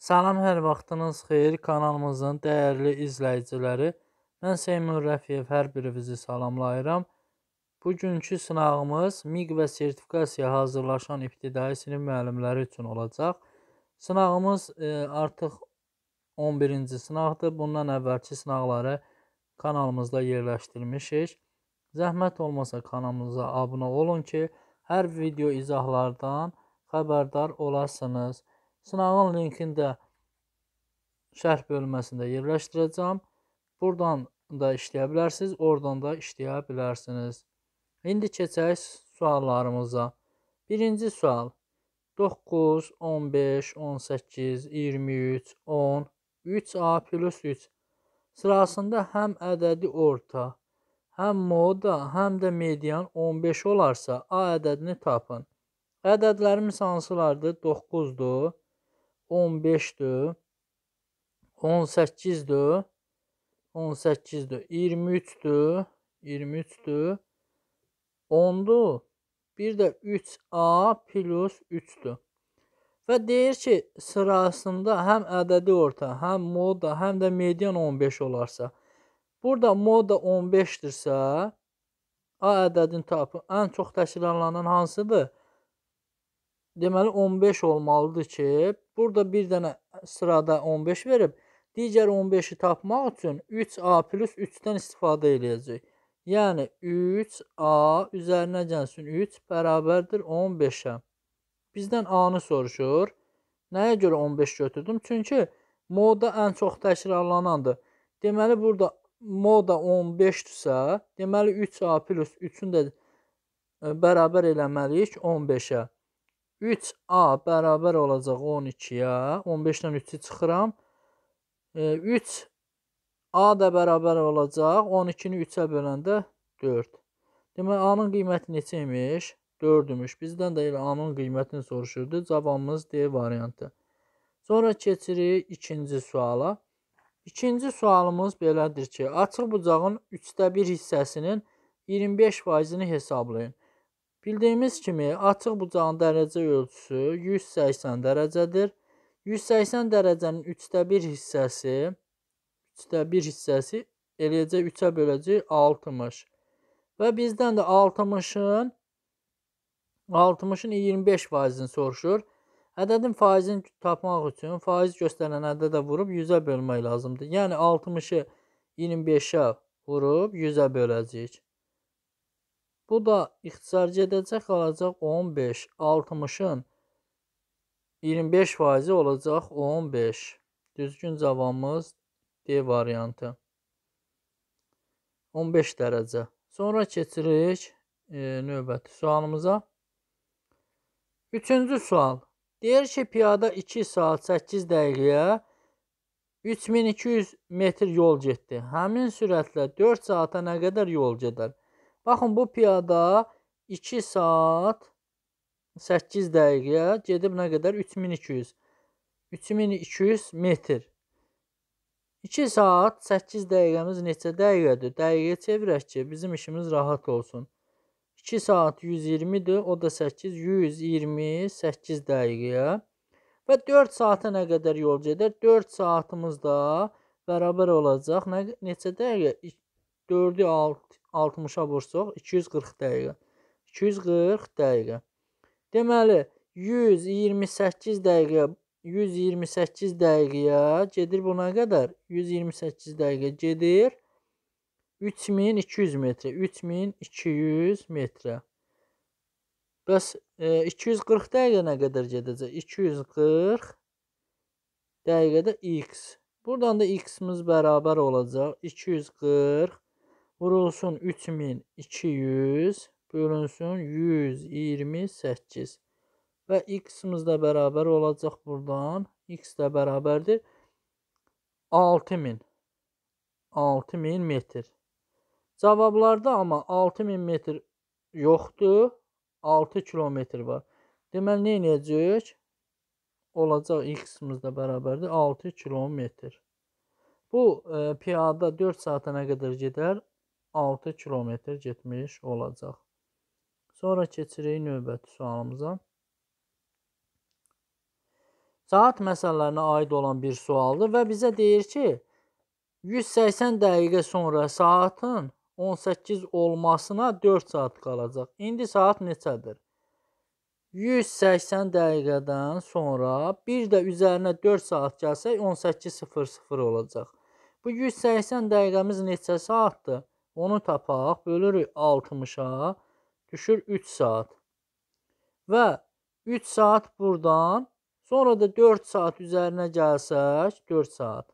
Salam, hər vaxtınız xeyir kanalımızın dəyərli izləyiciləri. Mən Seymur Rəfiyev hər birinizi salamlayıram. Bugünkü sınağımız MİQ və sertifikasiya hazırlaşan ibtidai sinif müəllimləri üçün olacaq. Sınağımız e, artıq 11-ci sınaqdır. Bundan əvvəlki sınaqları kanalımızda yerləşdirmişik. Zəhmət olmasa kanalımıza abunə olun ki, hər video izahlardan xəbərdar olasınız. Sınağın linkini də şərh bölməsində yerləşdirəcəm. Buradan da işləyə bilərsiniz, oradan da işləyə bilərsiniz. İndi keçək suallarımıza. Birinci sual. 9, 15, 18, 23, 10, 3A plus 3 sırasında həm ədədi orta, həm moda, həm də median 15 olarsa A ədədini tapın. Ədədlərimiz hansılardır? 9-dur. 15-dür. 18-dür. 18-dür. 23-dür. 23-dür. 10-dur. Bir də 3A plus 3-dür. Və deyir ki, sırasında həm ədədi orta, həm moda, həm də median 15 olarsa. Burada moda 15-dirsə, A ədədin tapı ən çox təkrarlanan hansıdır? deməli 15 olmalıdır ki, burada bir dənə sırada 15 verib, digər 15-i tapmaq üçün 3A plus 3-dən istifadə edəcək. Yəni 3A üzərinə gəlsin 3 bərabərdir 15-ə. Bizdən A-nı soruşur. Nəyə görə 15 götürdüm? Çünki moda ən çox təkrarlanandır. Deməli burada moda 15-dürsə, deməli 3A plus 3-ün də bərabər eləməliyik 15-ə. 3A bərabər olacaq 12-yə. 15-dən 3-ü çıxıram. 3A e, da bərabər olacaq. 12-ni 3-ə böləndə 4. Demək, A-nın qiyməti neçə imiş? 4 imiş. Bizdən də elə A-nın qiymətini soruşurdu. Cavabımız D variantı. Sonra keçirik ikinci suala. İkinci sualımız belədir ki, açıq bucağın 3də 1 hissəsinin 25%-ni hesablayın. Bildiyimiz kimi, açıq bucağın dərəcə ölçüsü 180 dərəcədir. 180 dərəcənin 3də 1 hissəsi 3də 1 hissəsi eləyəcək 3-ə böləcək 60. Və bizdən də 60-ın 60-ın 25 faizini soruşur. Ədədin faizini tapmaq üçün faiz göstərən ədədə vurub 100-ə bölmək lazımdır. Yəni 60-ı 25-ə vurub 100-ə böləcəyik. Bu da ixtisargedəcə qalacaq 15, 60-ın 25 faizi olacaq 15. Düzgün cavabımız D variantı. 15 dərəcə. Sonra keçirik e, növbəti sualımıza. Üçüncü sual. Deyir ki, piyada 2 saat 8 dəqiqəyə 3200 metr yol getdi. Həmin sürətlə 4 saata nə qədər yol gedər? Baxın, bu piyada 2 saat 8 dəqiqə gedib nə qədər? 3200. 3200 metr. 2 saat 8 dəqiqəmiz neçə dəqiqədir? Dəqiqə çevirək ki, bizim işimiz rahat olsun. 2 saat 120-dir, o da 8, 128 dəqiqəyə. Və 4 saata nə qədər yol gedər? 4 saatımız da bərabər olacaq. Nə, neçə dəqiqə? 4-ü 6, 60-a vursuq 240 dəqiqə. 240 dəqiqə. Deməli 128 dəqiqə 128 dəqiqəyə gedir buna qədər. 128 dəqiqə gedir 3200 metrə. 3200 metrə. Bəs e, 240 dəqiqə nə qədər gedəcək? 240 dəqiqədə x. Buradan da x-imiz bərabər olacaq 240 Vurulsun 3200 bölünsün 128 və x-imiz də bərabər olacaq buradan. x də bərabərdir 6000. 6000 metr. Cavablarda amma 6000 metr yoxdur. 6 kilometr var. Deməli nə edəcək? Olacaq x-imiz də bərabərdir 6 kilometr. Bu e, piyada 4 saata nə qədər gedər? 6 kilometr getmiş olacaq. Sonra keçirik növbəti sualımıza. Saat məsələlərinə aid olan bir sualdır və bizə deyir ki, 180 dəqiqə sonra saatın 18 olmasına 4 saat qalacaq. İndi saat neçədir? 180 dəqiqədən sonra bir də üzərinə 4 saat gəlsək 18:00 olacaq. Bu 180 dəqiqəmiz neçə saatdır? Onu tapaq, bölürük 60-a, düşür 3 saat. Və 3 saat burdan, sonra da 4 saat üzərinə gəlsək, 4 saat.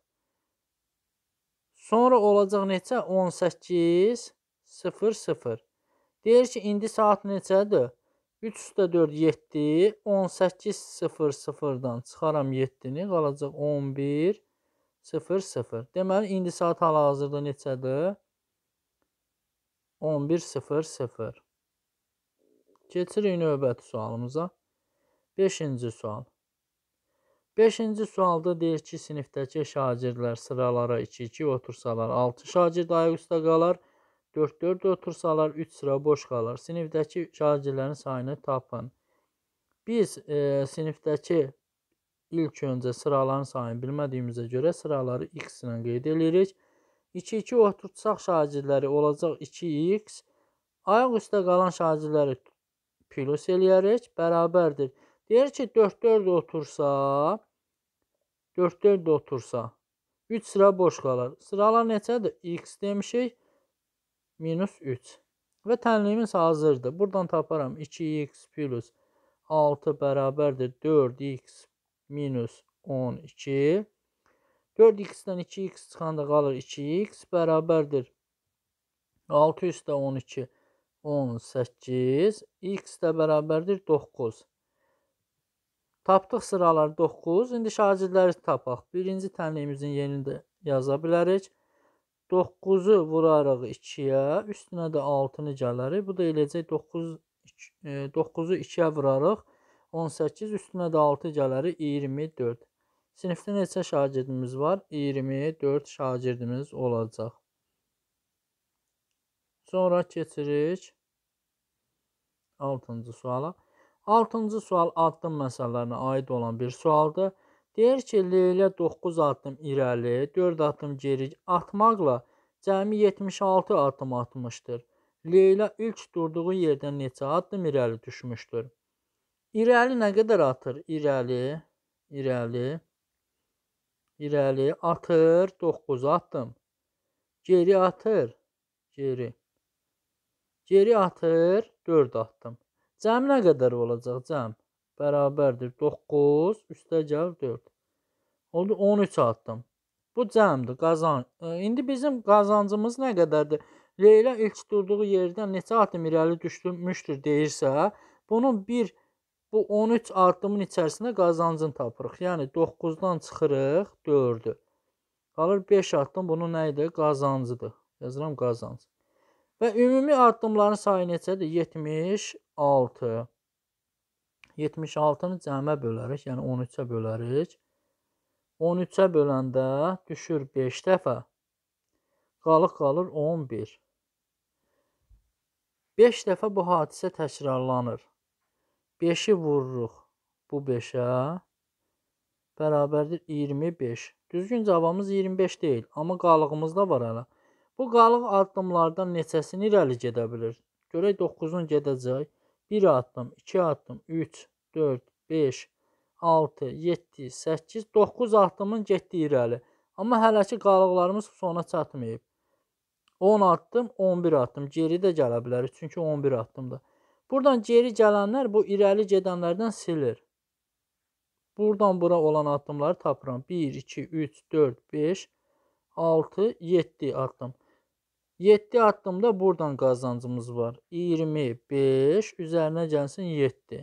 Sonra olacaq neçə? 18, 0, 0. Deyir ki, indi saat neçədir? 3 üstə 4, 7, 18, 0, 0-dan çıxaram 7-ni, qalacaq 11, 0, 0. Deməli, indi saat hal-hazırda neçədir? 11.00. Keçirik növbəti sualımıza. 5-ci sual. 5-ci sualda deyir ki, sinifdəki şagirdlər sıralara 2-2 otursalar 6 şagird ayaqüstə qalar, 4-4 otursalar 3 sıra boş qalar. Sinifdəki şagirdlərin sayını tapın. Biz e, sinifdəki ilk öncə sıraların sayını bilmədiyimizə görə sıraları x ilə qeyd edirik. 2-2 oturtsaq şagirdləri olacaq 2x. Ayaq üstə qalan şagirdləri plus eləyərik, bərabərdir. Deyir ki, 4-4 otursa, 4-4 otursa, 3 sıra boş qalar. Sıralar neçədir? X demişik, minus 3. Və tənliyimiz hazırdır. Buradan taparam 2x plus 6 bərabərdir 4x minus 12. 4 x-dən 2x çıxanda qalır 2x bərabərdir 6 üstə 12 18 x də bərabərdir 9. Tapdıq sıralar 9. İndi şagirdləri tapaq. Birinci tənliyimizin yerini də yaza bilərik. 9-u vurarıq 2-yə, üstünə də 6-nı gələrik. Bu da eləcək 9 9-u 2-yə vurarıq. 18 üstünə də 6 gələri 24. Sinifdə neçə şagirdimiz var? 24 şagirdimiz olacaq. Sonra keçirik 6-cı suala. 6-cı sual addım məsələlərinə aid olan bir sualdır. Deyir ki, Leylə 9 addım irəli, 4 addım geri atmaqla cəmi 76 addım atmışdır. Leyla ilk durduğu yerdən neçə addım irəli düşmüşdür? İrəli nə qədər atır? İrəli, irəli irəli atır 9 addım. Geri atır, geri. Geri atır 4 addım. Cəm nə qədər olacaq cəm? Bərabərdir 9 üstə gəl 4. Oldu 13 addım. Bu cəmdir, qazan. E, indi bizim qazancımız nə qədərdir? Leyla ilk durduğu yerdən neçə addım irəli düşmüşdür deyirsə, bunun bir bu 13 artımın içərisində qazancını tapırıq. Yəni 9-dan çıxırıq 4-ü. Qalır 5 artım bunun nə idi? Qazancıdır. Yazıram qazanc. Və ümumi artımların sayı neçədir? 76. 76-nı cəmə bölərik, yəni 13-ə bölərik. 13-ə böləndə düşür 5 dəfə. Qalıq qalır 11. 5 dəfə bu hadisə təkrarlanır. 5-i vururuq bu 5-ə. Bərabərdir 25. Düzgün cavabımız 25 deyil, amma qalığımız da var hələ. Bu qalıq addımlardan neçəsini irəli gedə bilir? Görək 9-un gedəcək. 1 addım, 2 addım, 3, 4, 5, 6, 7, 8, 9 addımın getdi irəli. Amma hələ ki qalıqlarımız sona çatmayıb. 10 addım, 11 addım. Geri də gələ bilərik, çünki 11 addımdır. Buradan geri gələnlər bu irəli gedənlərdən silir. Buradan bura olan addımları tapıram. 1, 2, 3, 4, 5, 6, 7 addım. 7 addımda buradan qazancımız var. 25, üzərinə gəlsin 7.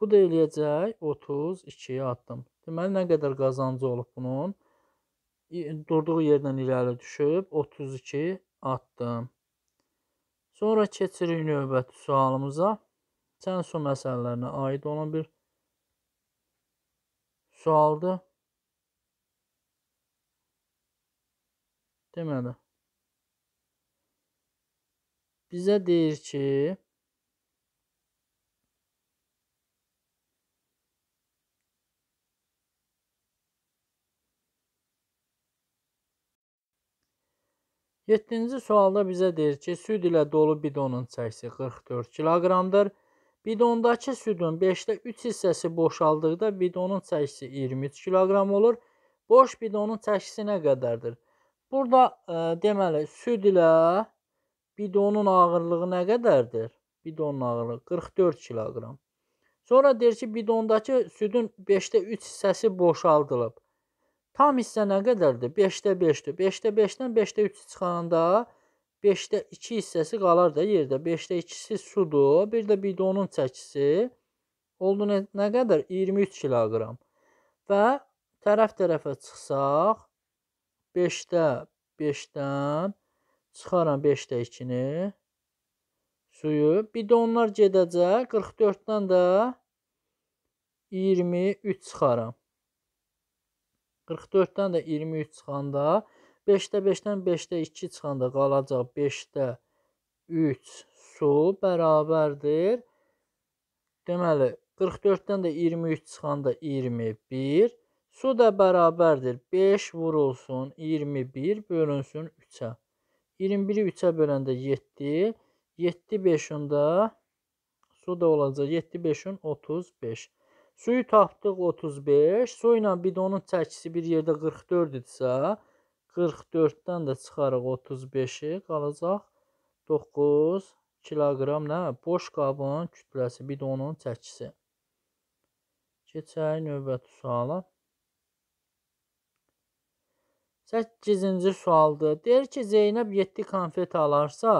Bu da eləyəcək 32 addım. Deməli, nə qədər qazancı olub bunun? Durduğu yerdən irəli düşüb 32 addım. Sonra keçirik növbəti sualımıza. Çənso məsələlərinə aid olan bir sualdır. Deməli, bizə deyir ki, 7-ci sualda bizə deyir ki, süd ilə dolu bidonun çəkisi 44 kiloqramdır. Bidondakı südün 5-də 3 hissəsi boşaldıqda bidonun çəkisi 23 kiloqram olur. Boş bidonun çəkisi nə qədərdir? Burada e, deməli süd ilə bidonun ağırlığı nə qədərdir? Bidonun ağırlığı 44 kiloqram. Sonra deyir ki, bidondakı südün 5-də 3 hissəsi boşaldılıb. Tam hissə nə qədərdir? 5-də 5-dir. 5-də 5-dən 5-də 3 çıxanda 5-də 2 hissəsi qalar da yerdə. 5-də 2-si sudur. Bir də bidonun çəkisi oldu nə, nə qədər? 23 kiloqram. Və tərəf-tərəfə çıxsaq 5-də 5-dən çıxaram 5-də 2-ni suyu. Bidonlar gedəcək. 44-dən də 23 çıxaram. 44-dən də 23 çıxanda 5-də 5-dən 5-də 2 çıxanda qalacaq 5-də 3 su bərabərdir. Deməli 44-dən də 23 çıxanda 21. Su da bərabərdir. 5 vurulsun 21 bölünsün 3-ə. 21-i 3-ə böləndə 7. 7 5-ün də su da olacaq 7 5-ün 35. Suyu tapdıq 35. Su ilə bidonun çəkisi bir yerdə 44 idisə, 44-dən də çıxarıq 35-i, qalacaq 9 kiloqram nə? Boş qabın kütləsi, bidonun çəkisi. Keçək növbəti suala. 8-ci sualdır. Deyir ki, Zeynəb 7 konfet alarsa,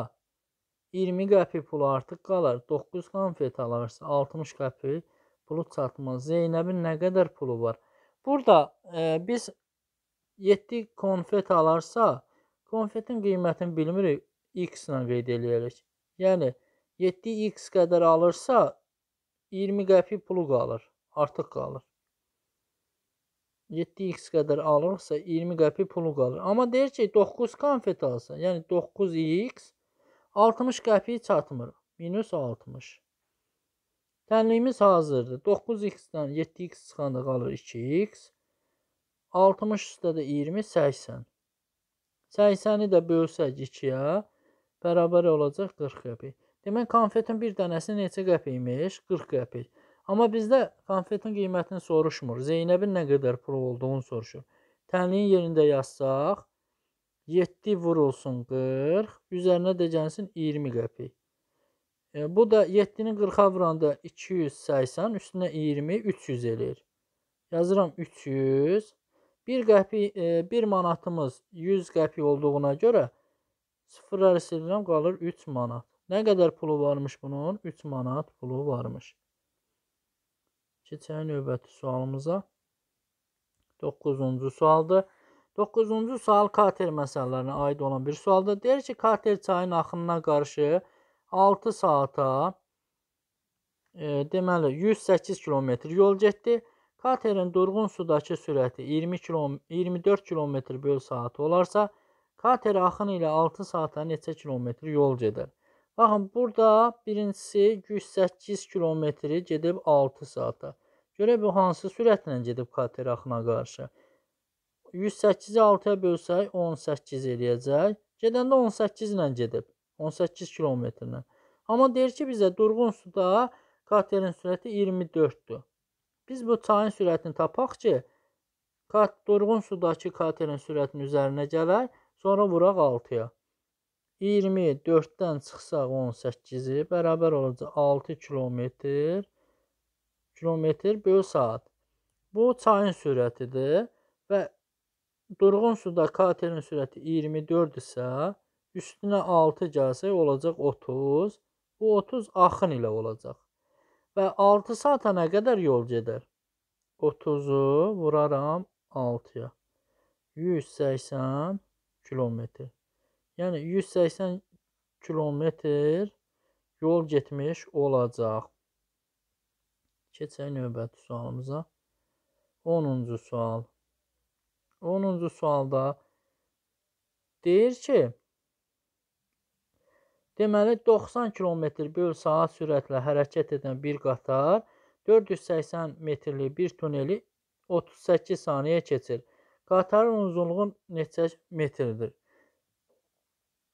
20 qəpi pul artıq qalar. 9 konfet alarsa, 60 qəpi pul pulu çatmaz. Zeynəbin nə qədər pulu var? Burada e, biz 7 konfet alarsa, konfetin qiymətini bilmirik, x ilə qeyd eləyirik. Yəni 7x qədər alırsa 20 qəpik pulu qalır, artıq qalır. 7x qədər alırsa 20 qəpik pulu qalır. Amma deyir ki, 9 konfet alsa, yəni 9x 60 qəpiyi çatmır. Minus 60. Tənliyimiz hazırdır. 9x-dən 7x çıxanda qalır 2x. 60 üstə də 20, 80. 80-i də bölsək 2-yə bərabər olacaq 40 qəpik. Demək konfetin bir dənəsi neçə qəpikmiş? 40 qəpik. Amma bizdə konfetin qiymətini soruşmur. Zeynəbin nə qədər pul olduğunu soruşur. Tənliyin yerində yazsaq 7 vurulsun 40, üzərinə də gəlsin 20 qəpik. E, bu da 7-ni 40-a vuranda 280, üstünə 20, 300 eləyir. Yazıram 300. 1 qəpi, 1 manatımız 100 qəpi olduğuna görə sıfırları silirəm, qalır 3 manat. Nə qədər pulu varmış bunun? 3 manat pulu varmış. Keçək növbəti sualımıza. 9-cu sualdır. 9-cu sual Kater məsələlərinə aid olan bir sualdır. Deyir ki, Kater çayının axınına qarşı 6 saata e, deməli 108 km yol getdi. Katerin durğun sudakı sürəti 20 km 24 km böl saat olarsa, kater axını ilə 6 saata neçə kilometr yol gedər? Baxın, burada birincisi 108 kilometri gedib 6 saata. Görə bu hansı sürətlə gedib kater axına qarşı? 108-i 6-ya bölsək 18 eləyəcək. Gedəndə 18 ilə gedib. 18 kilometrlə. Amma deyir ki, bizə durğun suda katerin sürəti 24-dür. Biz bu çayın sürətini tapaq ki, kat durğun sudakı katerin sürətinin üzərinə gələk, sonra vuraq 6-ya. 24-dən çıxsaq 18-i bərabər olacaq 6 kilometr kilometr böl saat. Bu çayın sürətidir və durğun suda katerin sürəti 24 isə Üstünə 6 gəlsək olacaq 30. Bu 30 axın ilə olacaq. Və 6 satana qədər yol gedər. 30-u vuraram 6-ya. 180 kilometr. Yəni 180 kilometr yol getmiş olacaq. Keçək növbəti sualımıza. 10-cu sual. 10-cu sualda deyir ki, Deməli 90 km/saat sürətlə hərəkət edən bir qatar 480 metrlik bir tuneli 38 saniyə keçir. Qatarın uzunluğu neçə metrdir?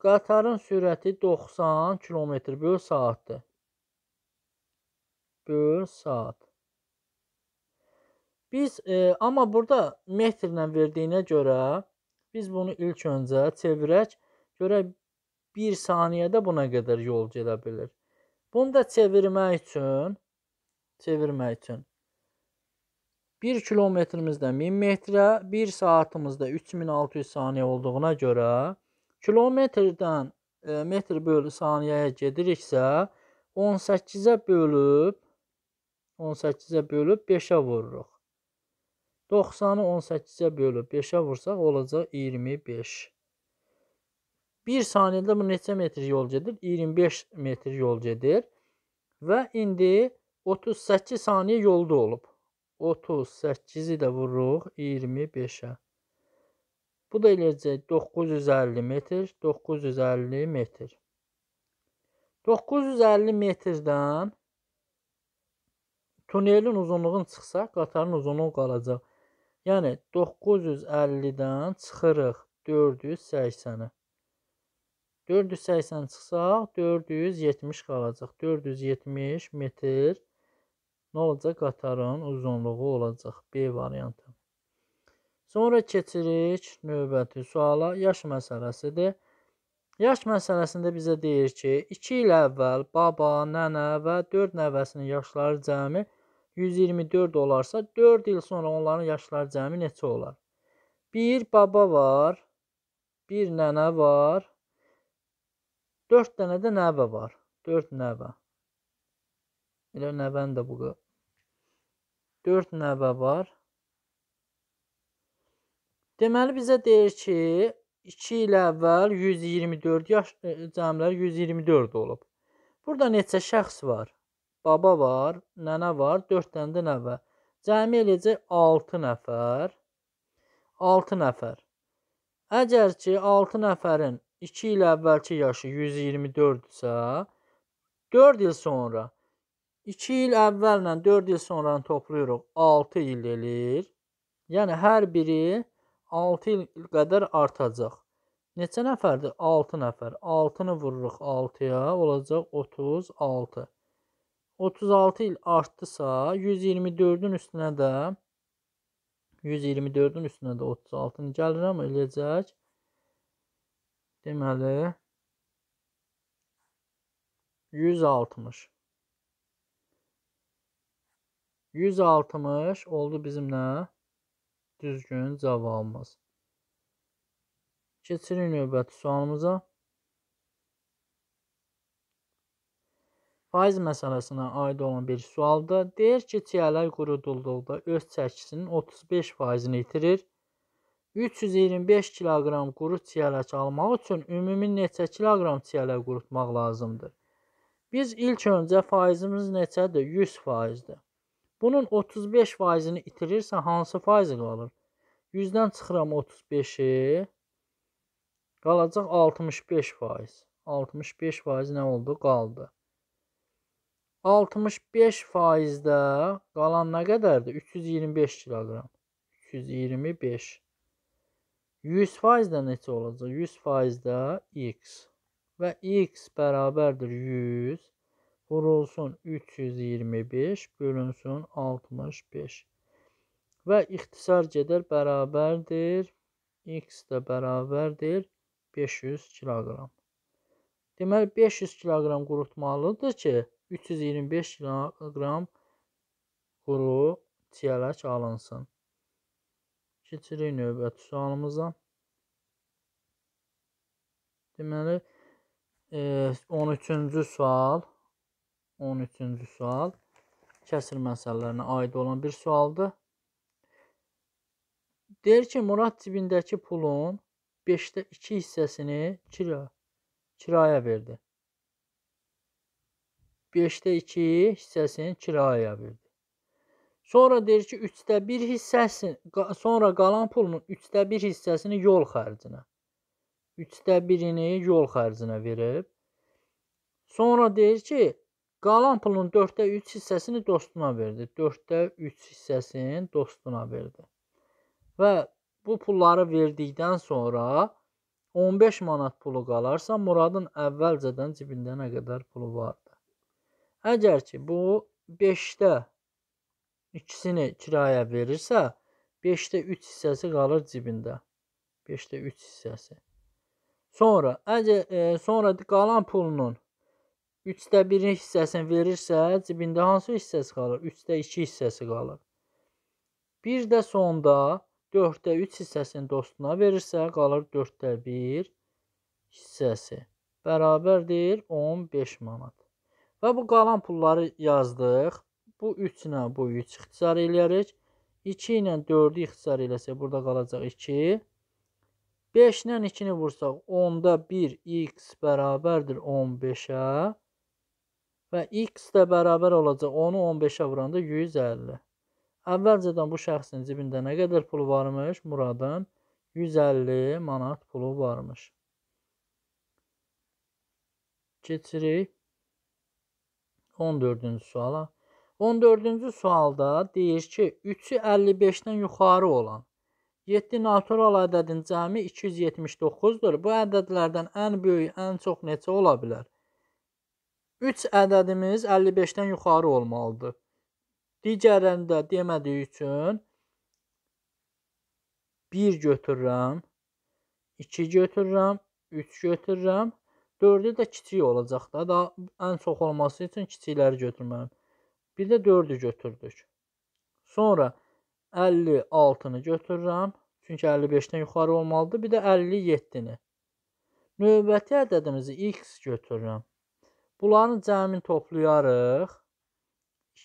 Qatarın sürəti 90 km/saatdır. Böl saat. Biz e, amma burada metrlə verdiyinə görə biz bunu ilk öncə çevirək, görək bir saniyədə buna qədər yol gedə bilir. Bunu da çevirmək üçün çevirmək üçün 1 kilometrimizdə 1000 metrə, 1 saatimizdə 3600 saniyə olduğuna görə kilometrdən e, metr bölü saniyəyə gediriksə 18-ə bölüb 18-ə bölüb 5-ə vururuq. 90-ı 18-ə bölüb 5-ə vursaq olacaq 25. 1 saniyədə bu neçə metr yol gedir? 25 metr yol gedir. Və indi 38 saniyə yolda olub. 38-i də vururuq 25-ə. Bu da eləyəcək 950 metr, 950 metr. 950 metrdən tunelin uzunluğunu çıxsa, qatarın uzunluğu qalacaq. Yəni 950-dən çıxırıq 480-ə. 480 çıxsaq 470 qalacaq. 470 metr nə olacaq? Qatarın uzunluğu olacaq. B variantı. Sonra keçirik növbəti suala. Yaş məsələsidir. Yaş məsələsində bizə deyir ki, 2 il əvvəl baba, nənə və 4 nəvəsinin yaşları cəmi 124 olarsa, 4 il sonra onların yaşları cəmi neçə olar? 1 baba var, 1 nənə var, 4 dənə də nəvə var. 4 nəvə. Elə nəvən də bu 4 nəvə var. Deməli bizə deyir ki, 2 il əvvəl 124 yaş e, cəmlər 124 olub. Burada neçə şəxs var? Baba var, nənə var, 4 dənə də nəvə. Cəmi eləcək 6 nəfər. 6 nəfər. Əgər ki 6 nəfərin 2 il əvvəlki yaşı 124-dürsə, 4 il sonra 2 il əvvəllə 4 il sonranı toplayırıq, 6 il eləyir. Yəni hər biri 6 il qədər artacaq. Neçə nəfərdir? 6 nəfər. 6-nı vururuq 6-ya, olacaq 36. 36 il artdısa, 124-ün üstünə də 124-ün üstünə də 36-nı gəlirəm eləyəcək Deməli 160. 160 oldu bizim nə? Düzgün cavabımız. Keçirik növbəti sualımıza. Faiz məsələsinə aid olan bir sualda deyir ki, çiyələk qurudulduqda öz çəkisinin 35%-ni itirir 325 kiloqram quru çiyələk almaq üçün ümumi neçə kiloqram çiyələk qurutmaq lazımdır? Biz ilk öncə faizimiz neçədir? 100 faizdir. Bunun 35 faizini itirirsə hansı faizi qalır? 100-dən çıxıram 35-i. Qalacaq 65 faiz. 65 faiz nə oldu? Qaldı. 65 faizdə qalan nə qədərdir? 325 kiloqram. 325 100% də neçə olacaq? 100% də x və x bərabərdir 100 vurulsun 325 bölünsün 65 və ixtisar gedər bərabərdir x də bərabərdir 500 kiloqram. Deməli 500 kiloqram qurutmalıdır ki 325 kiloqram quru çiyələk alınsın. Keçirik növbəti sualımıza. Deməli, 13-cü e, sual 13-cü sual kəsr məsələlərinə aid olan bir sualdır. Deyir ki, Murad cibindəki pulun 5-də 2 hissəsini kira, kiraya verdi. 5-də 2 hissəsini kiraya verdi. Sonra deyir ki, 3də 1 hissəsi, sonra qalan pulun 3də 1 hissəsini yol xərcinə. 3də 1-ini yol xərcinə verib. Sonra deyir ki, qalan pulun 4də 3 hissəsini dostuna verdi. 4də 3 hissəsini dostuna verdi. Və bu pulları verdikdən sonra 15 manat pulu qalarsa, Muradın əvvəlcədən cibində nə qədər pulu vardı? Əgər ki, bu 5-də ikisini kirayə verirsə, 5-də 3 hissəsi qalır cibində. 5-də 3 hissəsi. Sonra əgər e, sonra qalan pulunun 3də 1 hissəsini verirsə, cibində hansı hissəsi qalır? 3də 2 hissəsi qalır. Bir də sonda 4də 3 hissəsini dostuna verirsə, qalır 4də 1 hissəsi. Bərabərdir 15 manat. Və bu qalan pulları yazdıq. Bu 3 ilə boyu ixtisar eləyərik. 2 ilə 4-ü ixtisar eləsək, burada qalacaq 2. 5 ilə 2-ni vursaq, 10-da 1x bərabərdir 15-ə. Və x də bərabər olacaq 10-u 15-ə vuranda 150. Əvvəlcədən bu şəxsin cibində nə qədər pulu varmış? Muradın 150 manat pulu varmış. Keçirik 14-cü suala. 14-cü sualda deyir ki, 3-ü 55-dən yuxarı olan 7 natural ədədin cəmi 279-dur. Bu ədədlərdən ən böyük, ən çox neçə ola bilər? 3 ədədimiz 55-dən yuxarı olmalıdır. Digərlərini də demədiyi üçün 1 götürürəm, 2 götürürəm, 3 götürürəm, 4-ü də kiçik olacaq da. Daha ən çox olması üçün kiçikləri götürməliyəm. Bir də 4-ü götürdük. Sonra 56-nı götürürəm. Çünki 55-dən yuxarı olmalıdır. Bir də 57-ni. Növbəti ədədimizi x götürürəm. Bunların cəmini toplayarıq.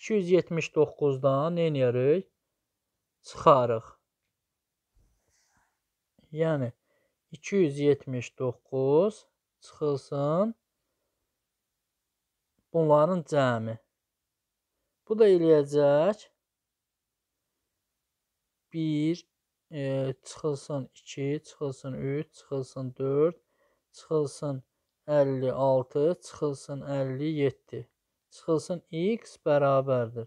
279-dan nə edərik? Çıxarıq. Yəni 279 çıxılsın bunların cəmi. Bu da eləyəcək 1 e, çıxılsın 2, çıxılsın 3, çıxılsın 4, çıxılsın 56, çıxılsın 57. Çıxılsın x bərabərdir.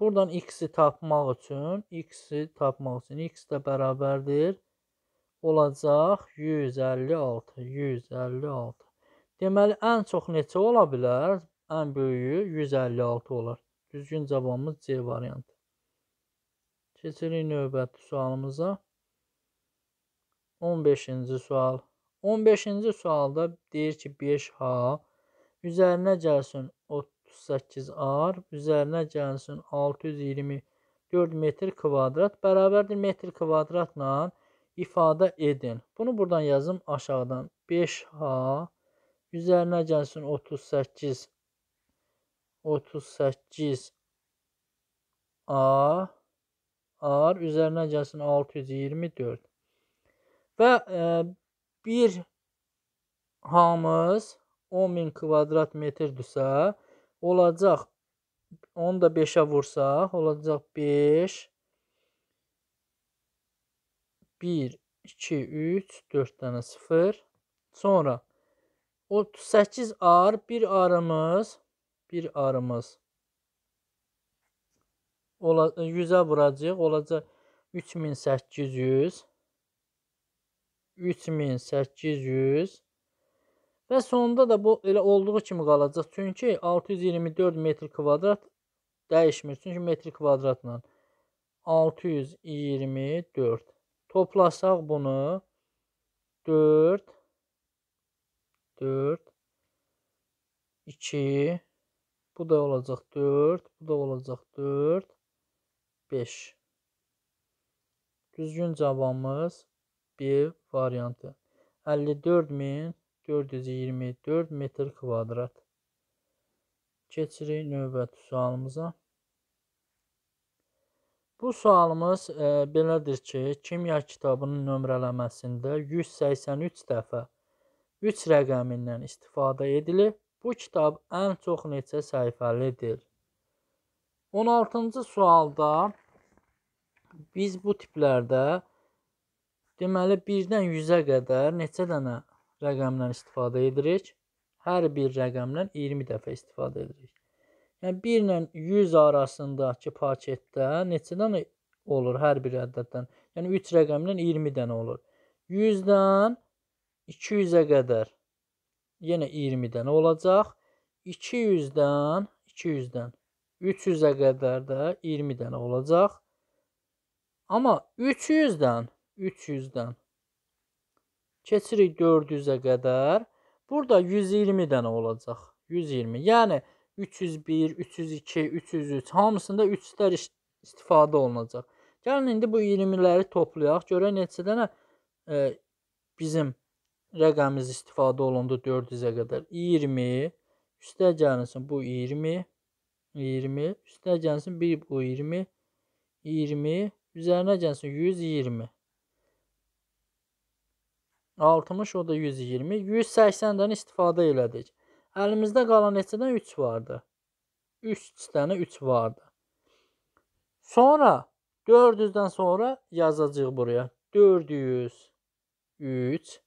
Buradan x-i tapmaq üçün, x-i tapmaq üçün x də bərabərdir. Olacaq 156, 156. Deməli, ən çox neçə ola bilər? Ən böyüyü 156 olar. Düzgün cavabımız C variantı. Keçirik növbəti sualımıza. 15-ci sual. 15-ci sualda deyir ki, 5A üzərinə gəlsin 38R, üzərinə gəlsin 624 metr kvadrat, bərabərdir metr kvadratla ifadə edin. Bunu buradan yazım aşağıdan. 5A üzərinə gəlsin 38 38 A R üzərinə gəlsin 624. Və e, bir hamız 10000 kvadrat metrdürsə, olacaq onu da 5-ə vursaq, olacaq 5 1 2 3 4 dənə 0. Sonra 38 ar bir arımız bir arımız Ola, 100-ə vuracaq, olacaq 3800 3800 və sonunda da bu elə olduğu kimi qalacaq. Çünki 624 metr kvadrat dəyişmir. Çünki metr kvadratla 624 toplasaq bunu 4 4 2 Bu da olacaq 4, bu da olacaq 4, 5. Düzgün cavabımız bir variantı. 54424 metr kvadrat. Keçirik növbəti sualımıza. Bu sualımız e, belədir ki, kimya kitabının nömrələməsində 183 dəfə 3 rəqəmindən istifadə edilir Bu kitab ən çox neçə səhifəlidir? 16-cı sualda biz bu tiplərdə deməli 1-dən 100-ə qədər neçə dənə rəqəmdən istifadə edirik? Hər bir rəqəmdən 20 dəfə istifadə edirik. Yəni 1 ilə 100 arasındakı paketdə neçə dənə olur hər bir ədəddən? Yəni 3 rəqəmdən 20 dənə olur. 100-dən 200-ə qədər yenə 20-dən olacaq. 200-dən 200-dən 300-ə qədər də 20-dən olacaq. Amma 300-dən 300-dən keçirik 400-ə qədər. Burada 120-dən olacaq. 120. Yəni 301, 302, 303 hamısında 3-lər istifadə olunacaq. Gəlin indi bu 20-ləri toplayaq. Görək neçə dənə e, bizim rəqəmimiz istifadə olundu 400-ə qədər. 20 üstə gəlinsin bu 20 20 üstə gəlsin 1 bu 20 20 üzərinə gəlsin 120 60 o da 120 180-dən istifadə elədik. Əlimizdə qalan neçədən 3 vardı? 3 dənə 3 vardı. Sonra 400-dən sonra yazacağıq buraya. 400 3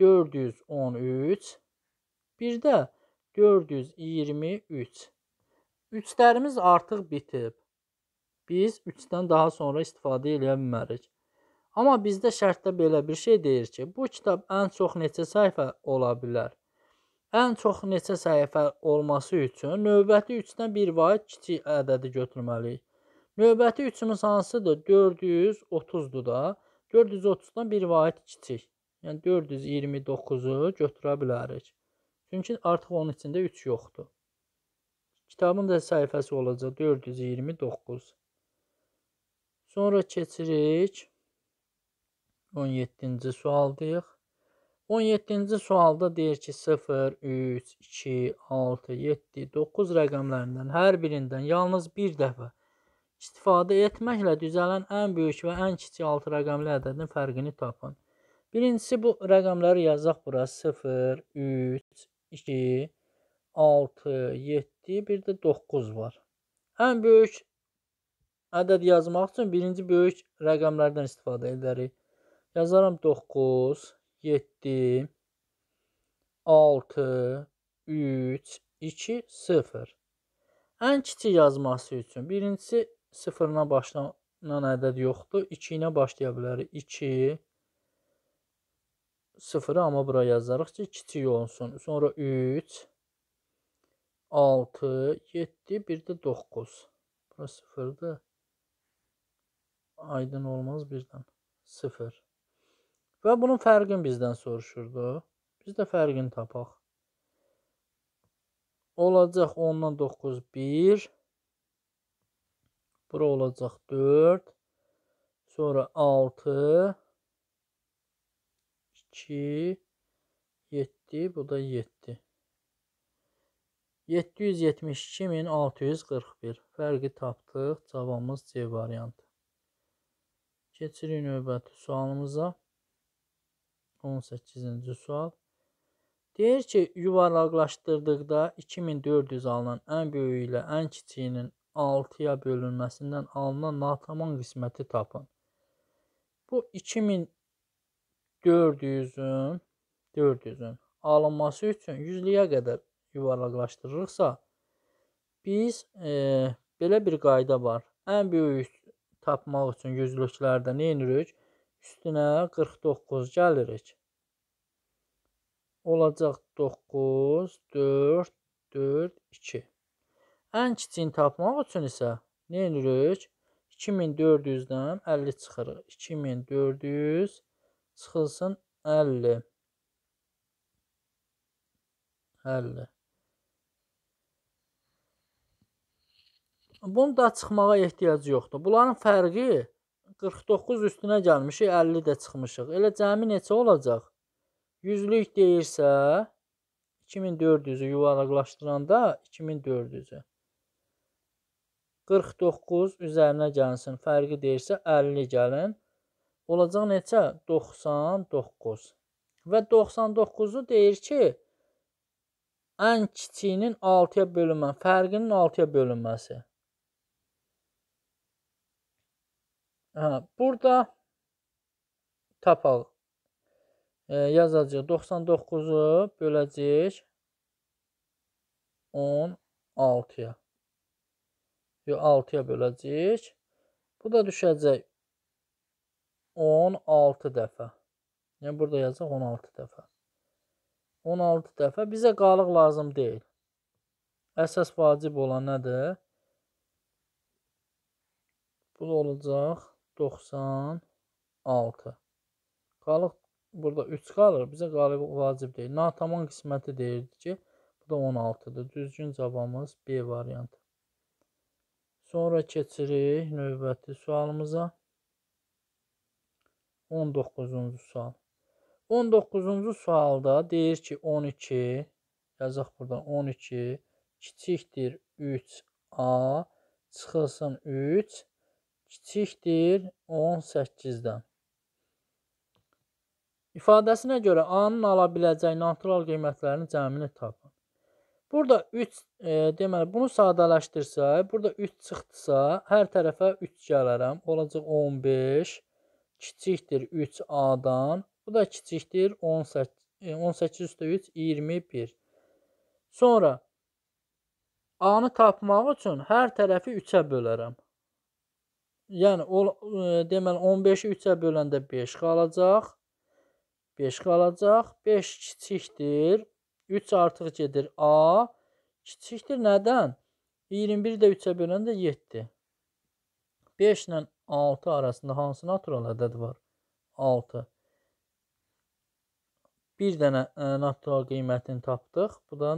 413, bir də 423. Üçlərimiz artıq bitib. Biz 3-dən daha sonra istifadə edə bilmərik. Amma bizdə şərtdə belə bir şey deyir ki, bu kitab ən çox neçə səhifə ola bilər? Ən çox neçə səhifə olması üçün növbəti 3-dən bir vahid kiçik ədədi götürməliyik. Növbəti 3-ümüz hansıdır? 430-dur da. 430-dan bir vahid kiçik. Yəni 429-u götürə bilərik. Çünki artıq onun içində 3 yoxdur. Kitabın da səhifəsi olacaq 429. Sonra keçirik 17-ci sualdayıq. 17-ci sualda deyir ki, 0, 3, 2, 6, 7, 9 rəqəmlərindən hər birindən yalnız bir dəfə istifadə etməklə düzələn ən böyük və ən kiçik 6 rəqəmli ədədin fərqini tapın. Birincisi bu rəqəmləri yazaq bura 0, 3, 2, 6, 7, bir də 9 var. Ən böyük ədəd yazmaq üçün birinci böyük rəqəmlərdən istifadə edərik. Yazaram 9, 7, 6, 3, 2, 0. Ən kiçik yazması üçün birincisi sıfırla başlanan ədəd yoxdur. 2 ilə başlaya bilərik. 2, 3 sıfırı amma bura yazarıq ki, kiçik olsun. Sonra 3, 6, 7, bir də 9. Bura sıfırdır. Aydın olmaz birdən. Sıfır. Və bunun fərqini bizdən soruşurdu. Biz də fərqini tapaq. Olacaq 10-dan 9, 1. Bura olacaq 4. Sonra 6. 2, 7, bu da 7. 772641 fərqi tapdıq. Cavabımız C variantı. Keçirik növbəti sualımıza. 18-ci sual. Deyir ki, yuvarlaqlaşdırdıqda 2400 alınan ən böyüyü ilə ən kiçiyinin 6-ya bölünməsindən alınan natamam qisməti tapın. Bu 2000 400-ün 400-ün alınması üçün yüzlüyə qədər yuvarlaqlaşdırırıqsa, biz e, belə bir qayda var. Ən böyük tapmaq üçün yüzlüklərdə nə edirik? Üstünə 49 gəlirik. Olacaq 9, 4, 4, 2. Ən kiçiyini tapmaq üçün isə nə edirik? 2400-dən 50 çıxırıq. 2400 çıxılsın 50. 50. Bunu da çıxmağa ehtiyac yoxdur. Bunların fərqi 49 üstünə gəlmişik, 50 də çıxmışıq. Elə cəmi neçə olacaq? Yüzlük deyirsə 2400-ü yuvarlaqlaşdıranda 2400-ü. 49 üzərinə gəlsin. Fərqi deyirsə 50 gəlin olacaq neçə? 99. Və 99-u deyir ki, ən kiçiyinin 6-ya bölünmə, fərqinin 6-ya bölünməsi. Hə, burada tapaq. E, yazacağıq 99-u böləcəyik 16-ya. Yo 6-ya böləcəyik. Bu da düşəcək 16 dəfə. Yəni burada yazacaq 16 dəfə. 16 dəfə bizə qalıq lazım deyil. Əsas vacib olan nədir? Bu olacaq 96. Qalıq burada 3 qalır. Bizə qalıq vacib deyil. Nataman qisməti deyirdi ki, bu da 16-dır. Düzgün cavabımız B variantı. Sonra keçirik növbəti sualımıza. 19-cu sual. 19-cu sualda deyir ki, 12 yazıq burada 12 kiçikdir 3a çıxılsın 3 kiçikdir 18-dən. İfadəsinə görə A-nın ala biləcəyi natural qiymətlərini cəmini tapın. Burada 3, e, deməli bunu sadələşdirsə, burada 3 çıxdısa, hər tərəfə 3 gələrəm. Olacaq 15 kiçikdir 3A-dan. Bu da kiçikdir 18, 18 üstə 3, 21. Sonra A-nı tapmaq üçün hər tərəfi 3-ə bölərəm. Yəni, o, e, deməli, 15-i 3-ə böləndə 5 qalacaq. 5 qalacaq. 5 kiçikdir. 3 artıq gedir A. Kiçikdir nədən? 21 də 3-ə böləndə 7. 5 ilə 6 arasında hansı natural ədəd var? 6. Bir dənə e, natural qiymətini tapdıq. Bu da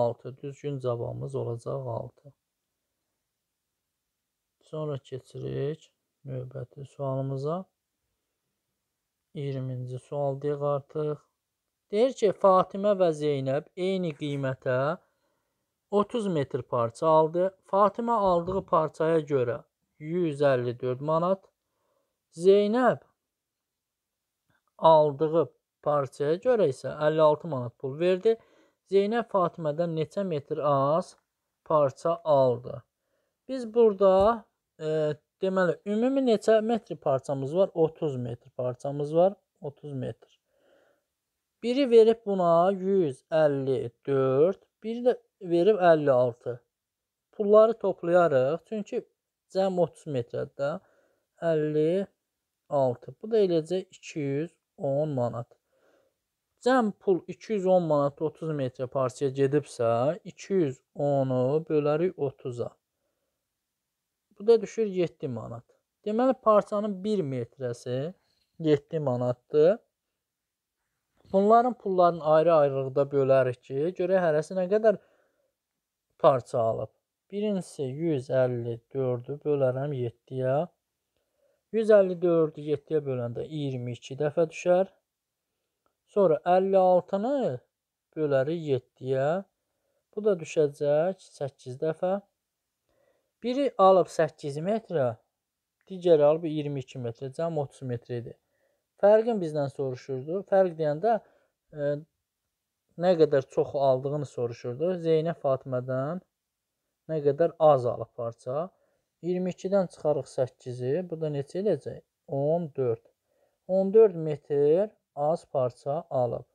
6. Düzgün cavabımız olacaq 6. Sonra keçirik növbəti sualımıza. 20-ci sual deyək artıq. Deyir ki, Fatimə və Zeynəb eyni qiymətə 30 metr parça aldı. Fatimə aldığı parçaya görə 154 manat. Zeynəb aldığı parçaya görə isə 56 manat pul verdi. Zeynəb Fatimədən neçə metr az parça aldı? Biz burada e, deməli ümumi neçə metr parçamız var? 30 metr parçamız var. 30 metr. Biri verib buna 154, biri də verib 56. Pulları toplayarıq. Çünki Cəmi 30 metrdə 56. Bu da eləcə 210 manat. Cəm pul 210 manat 30 metrə parçaya gedibsə, 210-u bölərik 30-a. Bu da düşür 7 manat. Deməli parçanın 1 metrəsi 7 manatdır. Bunların pullarını ayrı-ayrılıqda bölərik ki, görək hərəsi nə qədər parça alıb. Birincisi 154-ü bölərəm 7-yə. 154-ü 7-yə böləndə 22 dəfə düşər. Sonra 56-nı bölərik 7-yə. Bu da düşəcək 8 dəfə. Biri alıb 8 metrə, digəri alıb 22 metrə, cəm 30 metr idi. Fərqin bizdən soruşurdu. Fərq deyəndə e, nə qədər çoxu aldığını soruşurdu. Zeynə Fatmədən nə qədər azalıb parça. 22-dən çıxarıq 8-i. Bu da neçə eləyəcək? 14. 14 metr az parça alıb.